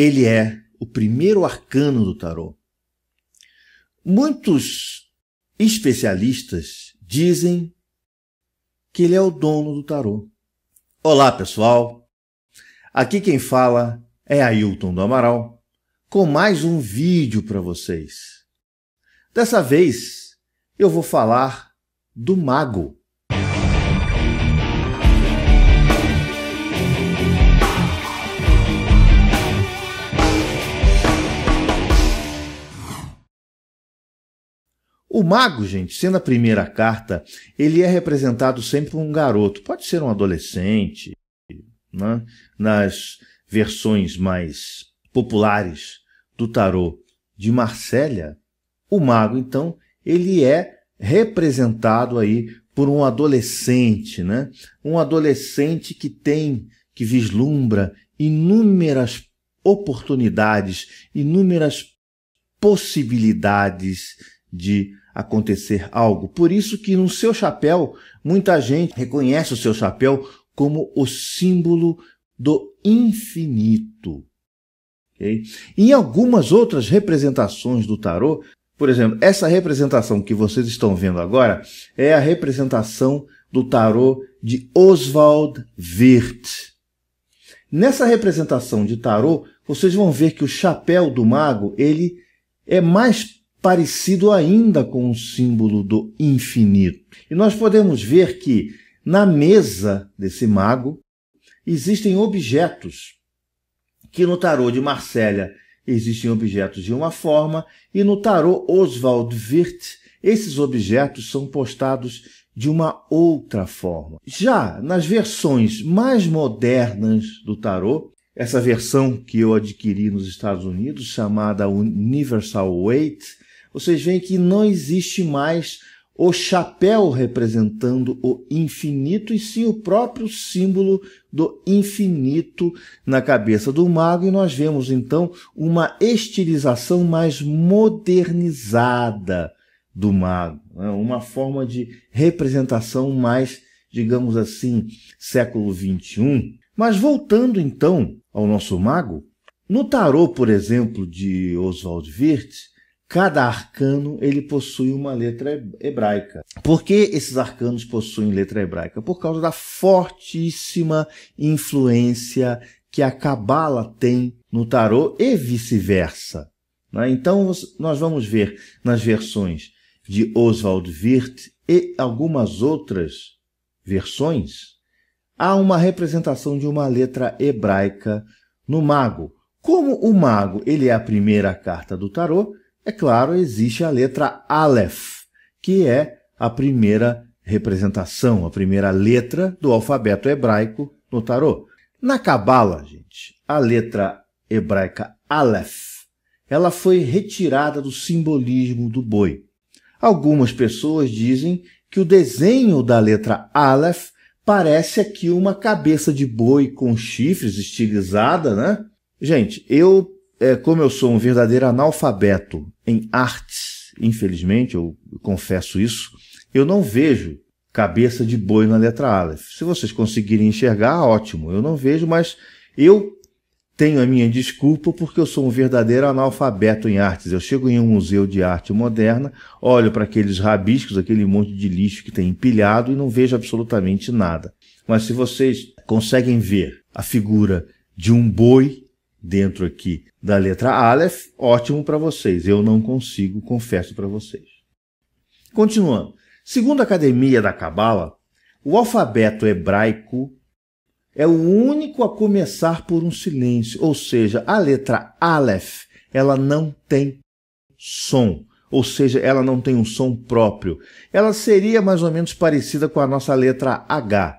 Ele é o primeiro arcano do tarô. Muitos especialistas dizem que ele é o dono do tarô. Olá, pessoal. Aqui quem fala é Ailton do Amaral, com mais um vídeo para vocês. Dessa vez, eu vou falar do mago. O mago, gente, sendo a primeira carta, ele é representado sempre por um garoto. Pode ser um adolescente, né? nas versões mais populares do tarô de Marsella, o mago, então, ele é representado aí por um adolescente, né? Um adolescente que tem, que vislumbra inúmeras oportunidades, inúmeras possibilidades de acontecer algo. Por isso que no seu chapéu, muita gente reconhece o seu chapéu como o símbolo do infinito. Okay? Em algumas outras representações do tarô, por exemplo, essa representação que vocês estão vendo agora é a representação do tarô de Oswald Wirth. Nessa representação de tarô, vocês vão ver que o chapéu do mago ele é mais parecido ainda com o símbolo do infinito. E nós podemos ver que na mesa desse mago existem objetos que no tarô de Marsella existem objetos de uma forma e no tarô Oswald Wirth esses objetos são postados de uma outra forma. Já nas versões mais modernas do tarô, essa versão que eu adquiri nos Estados Unidos chamada Universal Weight, vocês veem que não existe mais o chapéu representando o infinito, e sim o próprio símbolo do infinito na cabeça do mago, e nós vemos então uma estilização mais modernizada do mago, né? uma forma de representação mais, digamos assim, século XXI. Mas voltando então ao nosso mago, no tarô, por exemplo, de Oswald Wirth, Cada arcano ele possui uma letra hebraica. Por que esses arcanos possuem letra hebraica? Por causa da fortíssima influência que a cabala tem no tarô e vice-versa. Né? Então nós vamos ver nas versões de Oswald Wirth e algumas outras versões, há uma representação de uma letra hebraica no mago. Como o mago ele é a primeira carta do tarô, é claro, existe a letra Aleph, que é a primeira representação, a primeira letra do alfabeto hebraico no tarô. Na Cabala, gente, a letra hebraica Aleph, ela foi retirada do simbolismo do boi. Algumas pessoas dizem que o desenho da letra Aleph parece aqui uma cabeça de boi com chifres estilizada, né? Gente, eu é, como eu sou um verdadeiro analfabeto em artes, infelizmente, eu confesso isso, eu não vejo cabeça de boi na letra Aleph. Se vocês conseguirem enxergar, ótimo. Eu não vejo, mas eu tenho a minha desculpa porque eu sou um verdadeiro analfabeto em artes. Eu chego em um museu de arte moderna, olho para aqueles rabiscos, aquele monte de lixo que tem empilhado e não vejo absolutamente nada. Mas se vocês conseguem ver a figura de um boi dentro aqui da letra Aleph, ótimo para vocês. Eu não consigo, confesso para vocês. Continuando. Segundo a Academia da Cabala, o alfabeto hebraico é o único a começar por um silêncio, ou seja, a letra Aleph, ela não tem som, ou seja, ela não tem um som próprio. Ela seria mais ou menos parecida com a nossa letra H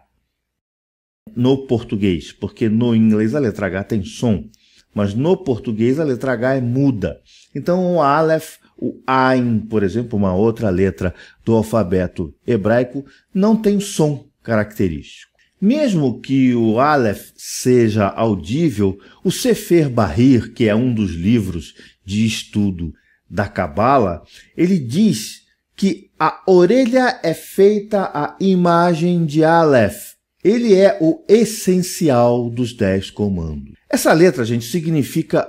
no português, porque no inglês a letra H tem som. Mas no português a letra H é muda. Então o Aleph, o Ain, por exemplo, uma outra letra do alfabeto hebraico, não tem som característico. Mesmo que o Aleph seja audível, o Sefer Bahir, que é um dos livros de estudo da Cabala, ele diz que a orelha é feita à imagem de Aleph ele é o essencial dos dez comandos. Essa letra, gente, significa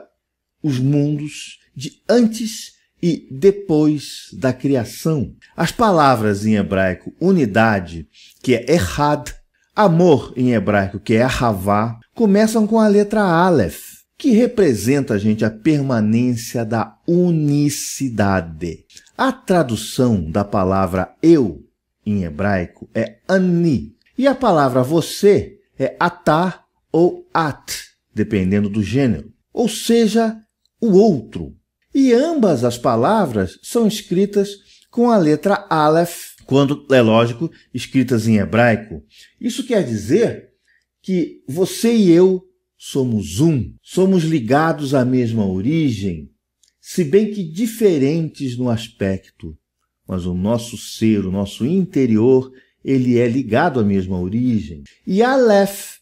os mundos de antes e depois da criação. As palavras em hebraico unidade, que é errad, amor em hebraico, que é ahavá, começam com a letra aleph, que representa, gente, a permanência da unicidade. A tradução da palavra eu em hebraico é ani, e a palavra você é atá ou at, dependendo do gênero, ou seja, o outro. E ambas as palavras são escritas com a letra Aleph, quando é lógico, escritas em hebraico. Isso quer dizer que você e eu somos um, somos ligados à mesma origem, se bem que diferentes no aspecto, mas o nosso ser, o nosso interior ele é ligado à mesma origem. E Aleph,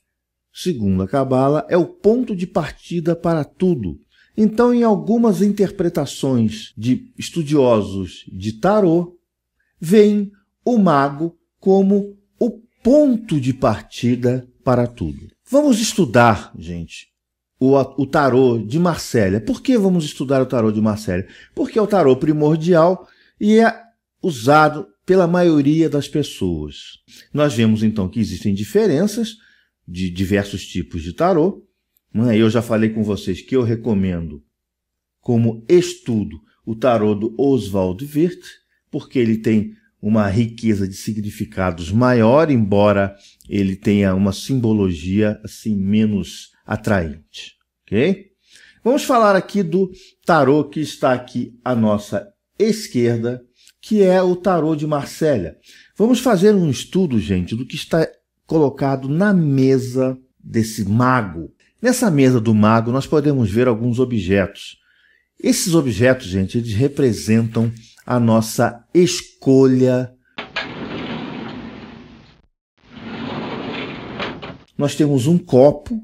segundo a Cabala, é o ponto de partida para tudo. Então, em algumas interpretações de estudiosos de tarô, vem o mago como o ponto de partida para tudo. Vamos estudar, gente, o, o tarô de Marsella. Por que vamos estudar o tarô de Marsella? Porque é o tarô primordial e é usado pela maioria das pessoas. Nós vemos então que existem diferenças de diversos tipos de tarô. É? Eu já falei com vocês que eu recomendo como estudo o tarô do Oswald Wirth, porque ele tem uma riqueza de significados maior, embora ele tenha uma simbologia assim menos atraente, ok? Vamos falar aqui do tarô que está aqui à nossa esquerda, que é o tarô de Marsella. Vamos fazer um estudo, gente, do que está colocado na mesa desse mago. Nessa mesa do mago, nós podemos ver alguns objetos. Esses objetos, gente, eles representam a nossa escolha. Nós temos um copo.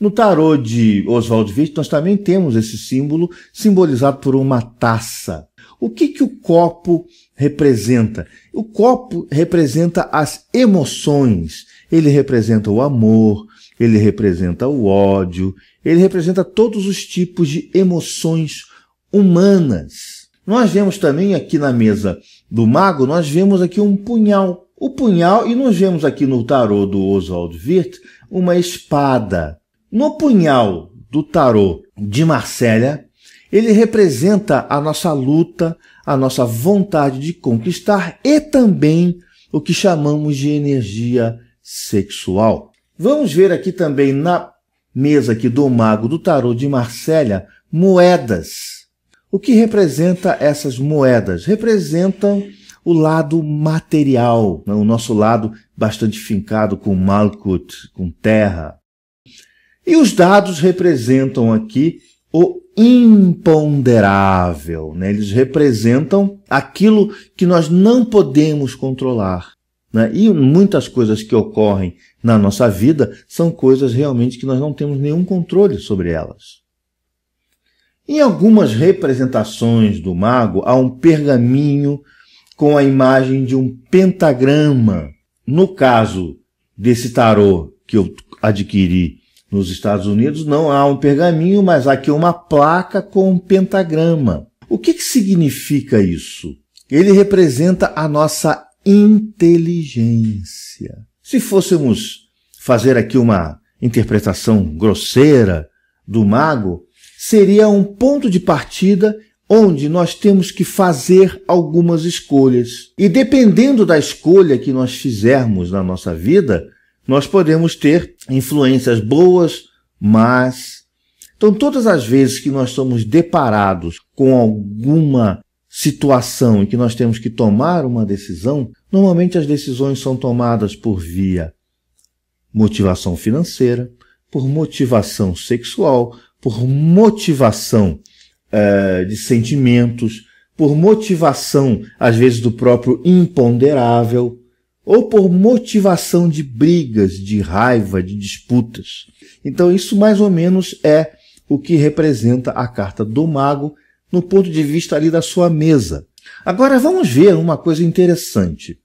No tarô de Oswald Witt, nós também temos esse símbolo simbolizado por uma taça. O que, que o copo representa? O copo representa as emoções. Ele representa o amor, ele representa o ódio, ele representa todos os tipos de emoções humanas. Nós vemos também aqui na mesa do mago, nós vemos aqui um punhal. O punhal, e nós vemos aqui no tarô do Oswald Wirth, uma espada. No punhal do tarô de Marsella, ele representa a nossa luta, a nossa vontade de conquistar e também o que chamamos de energia sexual. Vamos ver aqui também na mesa aqui do mago do tarô de Marsella moedas. O que representa essas moedas? Representam o lado material, né? o nosso lado bastante fincado com Malkut, com terra. E os dados representam aqui o imponderável, né? Eles representam aquilo que nós não podemos controlar. Né? E muitas coisas que ocorrem na nossa vida são coisas realmente que nós não temos nenhum controle sobre elas. Em algumas representações do mago, há um pergaminho com a imagem de um pentagrama. No caso desse tarô que eu adquiri nos Estados Unidos não há um pergaminho, mas há aqui uma placa com um pentagrama. O que, que significa isso? Ele representa a nossa inteligência. Se fôssemos fazer aqui uma interpretação grosseira do mago, seria um ponto de partida onde nós temos que fazer algumas escolhas. E dependendo da escolha que nós fizermos na nossa vida, nós podemos ter influências boas, más. Então, todas as vezes que nós somos deparados com alguma situação em que nós temos que tomar uma decisão, normalmente as decisões são tomadas por via motivação financeira, por motivação sexual, por motivação eh, de sentimentos, por motivação, às vezes, do próprio imponderável ou por motivação de brigas, de raiva, de disputas. Então, isso mais ou menos é o que representa a carta do mago no ponto de vista ali da sua mesa. Agora vamos ver uma coisa interessante.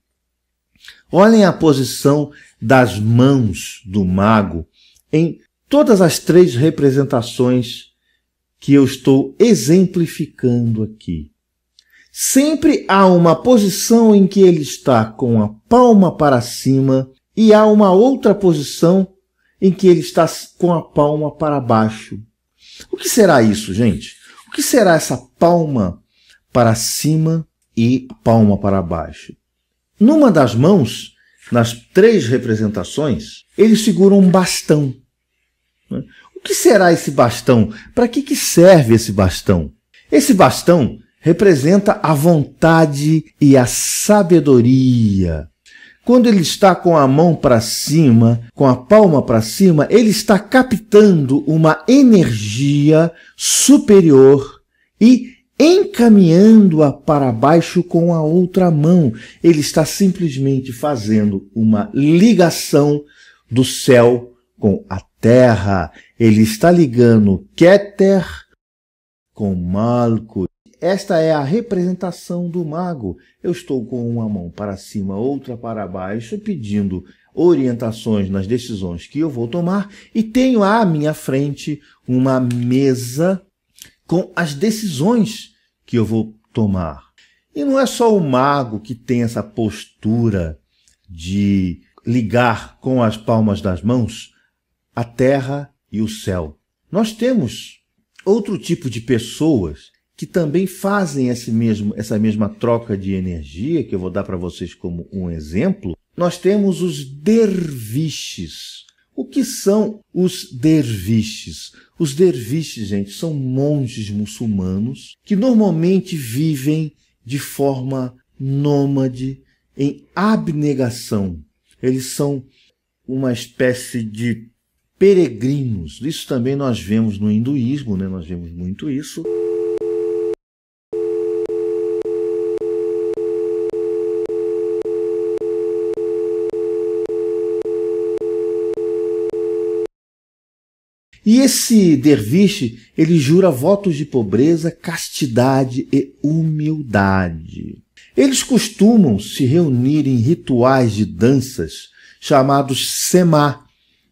Olhem a posição das mãos do mago em todas as três representações que eu estou exemplificando aqui. Sempre há uma posição em que ele está com a palma para cima e há uma outra posição em que ele está com a palma para baixo. O que será isso, gente? O que será essa palma para cima e palma para baixo? Numa das mãos, nas três representações, ele segura um bastão. Né? O que será esse bastão? Para que, que serve esse bastão? Esse bastão representa a vontade e a sabedoria. Quando ele está com a mão para cima, com a palma para cima, ele está captando uma energia superior e encaminhando-a para baixo com a outra mão. Ele está simplesmente fazendo uma ligação do céu com a terra. Ele está ligando Keter com Malco esta é a representação do mago. Eu estou com uma mão para cima, outra para baixo, pedindo orientações nas decisões que eu vou tomar e tenho à minha frente uma mesa com as decisões que eu vou tomar. E não é só o mago que tem essa postura de ligar com as palmas das mãos a terra e o céu. Nós temos outro tipo de pessoas que também fazem esse mesmo, essa mesma troca de energia, que eu vou dar para vocês como um exemplo, nós temos os derviches. O que são os derviches? Os derviches, gente, são monges muçulmanos que normalmente vivem de forma nômade, em abnegação. Eles são uma espécie de peregrinos. Isso também nós vemos no hinduísmo, né? Nós vemos muito isso. E esse derviche, ele jura votos de pobreza, castidade e humildade. Eles costumam se reunir em rituais de danças chamados semá,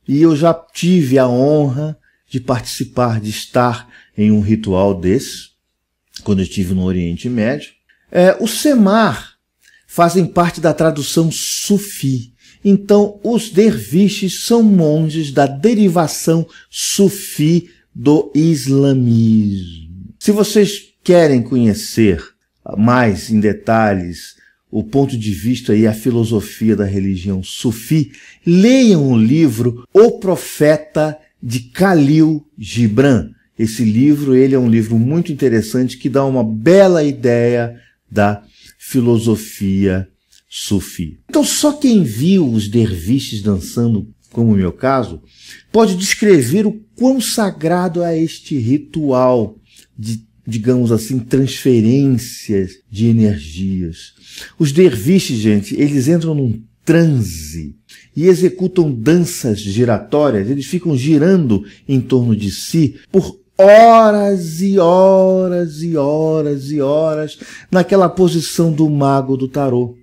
e eu já tive a honra de participar, de estar em um ritual desse, quando eu estive no Oriente Médio. É, o semar fazem parte da tradução sufi, então, os derviches são monges da derivação sufi do islamismo. Se vocês querem conhecer mais em detalhes o ponto de vista e a filosofia da religião sufi, leiam o livro O Profeta de Khalil Gibran. Esse livro, ele é um livro muito interessante que dá uma bela ideia da filosofia Sufi. Então, só quem viu os derviches dançando, como o meu caso, pode descrever o quão sagrado é este ritual de, digamos assim, transferências de energias. Os derviches, gente, eles entram num transe e executam danças giratórias, eles ficam girando em torno de si por horas e horas e horas e horas naquela posição do mago do tarô.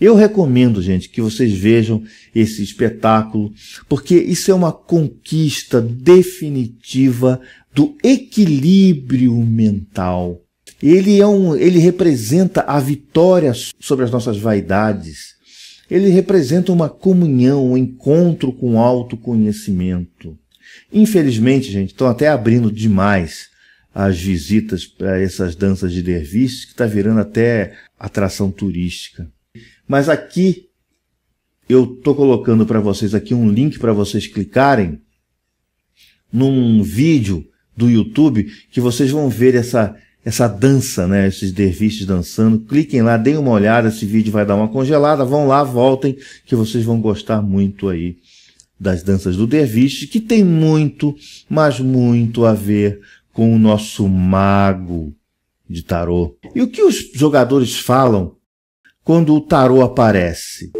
Eu recomendo, gente, que vocês vejam esse espetáculo, porque isso é uma conquista definitiva do equilíbrio mental. Ele é um, ele representa a vitória sobre as nossas vaidades. Ele representa uma comunhão, um encontro com autoconhecimento. Infelizmente, gente, estão até abrindo demais as visitas para essas danças de derviches, que está virando até atração turística. Mas aqui eu tô colocando para vocês aqui um link para vocês clicarem num vídeo do YouTube que vocês vão ver essa essa dança, né? Esses derviches dançando. Cliquem lá, deem uma olhada, esse vídeo vai dar uma congelada. Vão lá, voltem, que vocês vão gostar muito aí das danças do derviche, que tem muito, mas muito a ver com o nosso mago de tarô. E o que os jogadores falam quando o tarô aparece.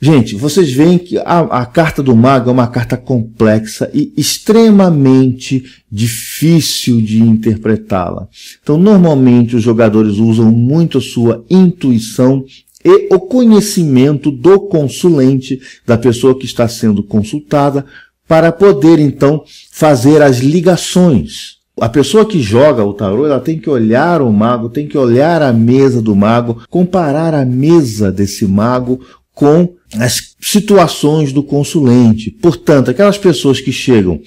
Gente, vocês veem que a, a, carta do mago é uma carta complexa e extremamente difícil de interpretá-la. Então, normalmente os jogadores usam muito a sua intuição e o conhecimento do consulente, da pessoa que está sendo consultada, para poder então fazer as ligações a pessoa que joga o tarô, ela tem que olhar o mago, tem que olhar a mesa do mago, comparar a mesa desse mago com as situações do consulente. Portanto, aquelas pessoas que chegam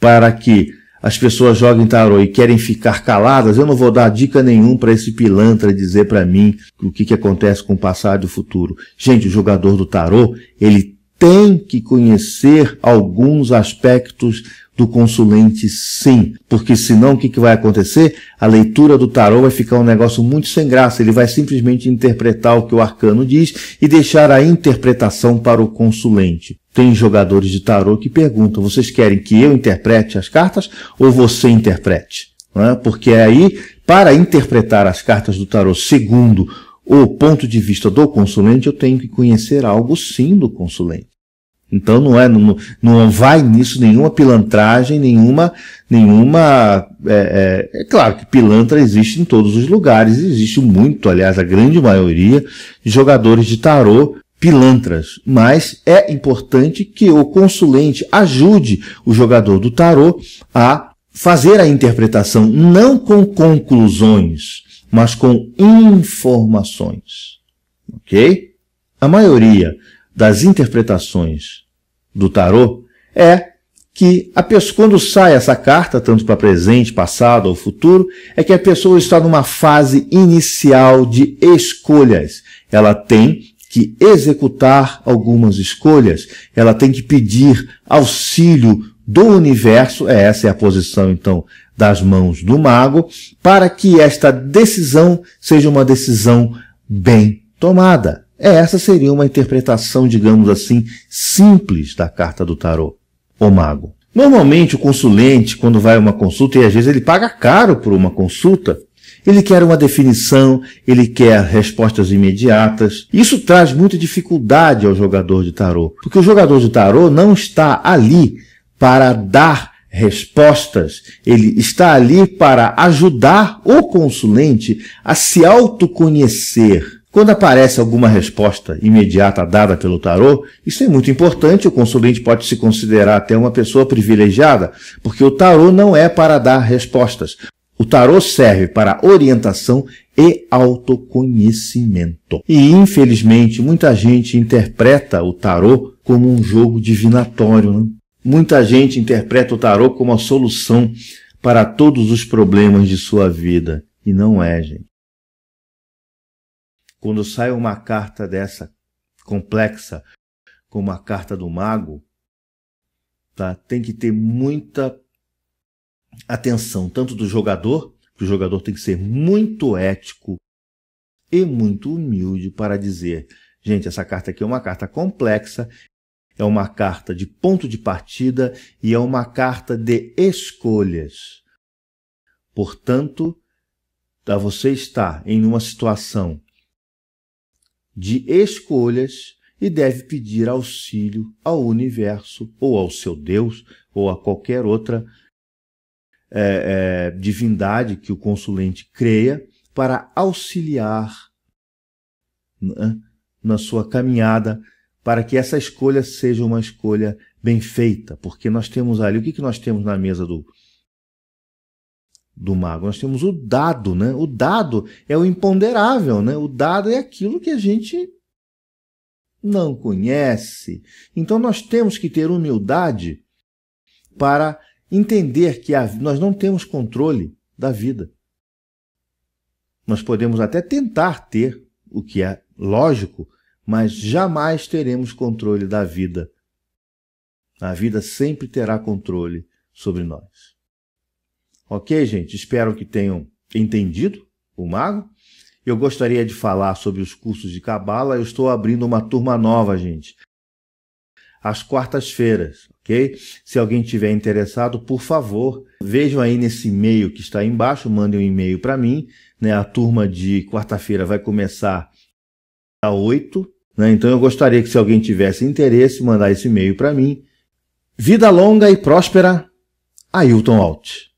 para que as pessoas joguem tarô e querem ficar caladas, eu não vou dar dica nenhum para esse pilantra dizer para mim o que, que acontece com o passado e o futuro. Gente, o jogador do tarô, ele tem que conhecer alguns aspectos do consulente sim. Porque senão o que, que vai acontecer? A leitura do tarô vai ficar um negócio muito sem graça. Ele vai simplesmente interpretar o que o arcano diz e deixar a interpretação para o consulente. Tem jogadores de tarô que perguntam: vocês querem que eu interprete as cartas ou você interprete? é? Porque é aí, para interpretar as cartas do tarô segundo o ponto de vista do consulente, eu tenho que conhecer algo sim do consulente. Então não é, não, não vai nisso nenhuma pilantragem, nenhuma, nenhuma. É, é, é, claro que pilantra existe em todos os lugares, existe muito, aliás, a grande maioria de jogadores de tarô pilantras, mas é importante que o consulente ajude o jogador do tarô a fazer a interpretação não com conclusões, mas com informações. OK? A maioria das interpretações do tarô é que a pessoa, quando sai essa carta, tanto para presente, passado ou futuro, é que a pessoa está numa fase inicial de escolhas. Ela tem que executar algumas escolhas, ela tem que pedir auxílio do universo, é essa é a posição então das mãos do mago, para que esta decisão seja uma decisão bem tomada. Essa seria uma interpretação, digamos assim, simples da carta do tarô, o mago. Normalmente o consulente, quando vai a uma consulta, e às vezes ele paga caro por uma consulta, ele quer uma definição, ele quer respostas imediatas. Isso traz muita dificuldade ao jogador de tarô, porque o jogador de tarô não está ali para dar respostas, ele está ali para ajudar o consulente a se autoconhecer, quando aparece alguma resposta imediata dada pelo tarô, isso é muito importante, o consulente pode se considerar até uma pessoa privilegiada, porque o tarô não é para dar respostas. O tarô serve para orientação e autoconhecimento. E infelizmente muita gente interpreta o tarô como um jogo divinatório. Né? Muita gente interpreta o tarô como a solução para todos os problemas de sua vida. E não é, gente. Quando sai uma carta dessa complexa, como a carta do mago, tá? tem que ter muita atenção, tanto do jogador, que o jogador tem que ser muito ético e muito humilde para dizer: gente, essa carta aqui é uma carta complexa, é uma carta de ponto de partida e é uma carta de escolhas. Portanto, você está em uma situação de escolhas e deve pedir auxílio ao universo ou ao seu Deus ou a qualquer outra é, é, divindade que o consulente creia para auxiliar na, né, na sua caminhada para que essa escolha seja uma escolha bem feita, porque nós temos ali, o que, que nós temos na mesa do, do mago. Nós temos o dado, né? O dado é o imponderável, né? O dado é aquilo que a gente não conhece. Então nós temos que ter humildade para entender que a, nós não temos controle da vida. Nós podemos até tentar ter, o que é lógico, mas jamais teremos controle da vida. A vida sempre terá controle sobre nós. Ok, gente? Espero que tenham entendido o mago. Eu gostaria de falar sobre os cursos de Cabala. Eu estou abrindo uma turma nova, gente. Às quartas-feiras, ok? Se alguém tiver interessado, por favor, vejam aí nesse e-mail que está aí embaixo, mandem um e-mail para mim. Né? A turma de quarta-feira vai começar a 8. Né? Então eu gostaria que se alguém tivesse interesse, mandar esse e-mail para mim. Vida longa e próspera, Ailton Alt.